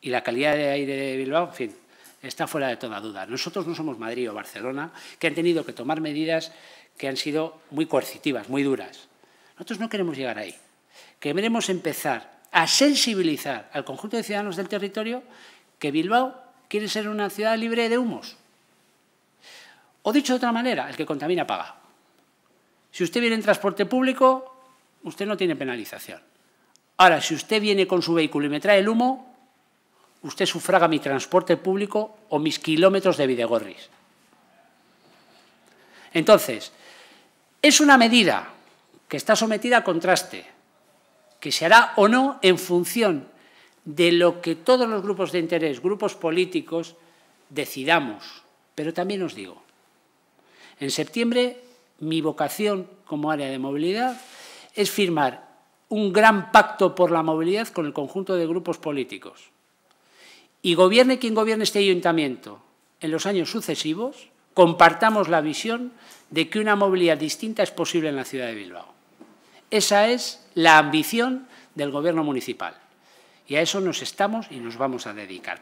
y la calidad de aire de Bilbao, en fin, está fuera de toda duda. Nosotros no somos Madrid o Barcelona, que han tenido que tomar medidas que han sido muy coercitivas, muy duras. Nosotros no queremos llegar ahí. Queremos empezar a sensibilizar al conjunto de ciudadanos del territorio que Bilbao quiere ser una ciudad libre de humos. O dicho de otra manera, el que contamina paga. Si usted viene en transporte público, usted no tiene penalización. Ahora, si usted viene con su vehículo y me trae el humo, usted sufraga mi transporte público o mis kilómetros de Videgorris. Entonces, es una medida que está sometida a contraste, que se hará o no en función de lo que todos los grupos de interés, grupos políticos, decidamos. Pero también os digo, en septiembre mi vocación como área de movilidad es firmar un gran pacto por la movilidad con el conjunto de grupos políticos y gobierne quien gobierne este ayuntamiento en los años sucesivos, compartamos la visión de que una movilidad distinta es posible en la ciudad de Bilbao. Esa es la ambición del Gobierno municipal y a eso nos estamos y nos vamos a dedicar.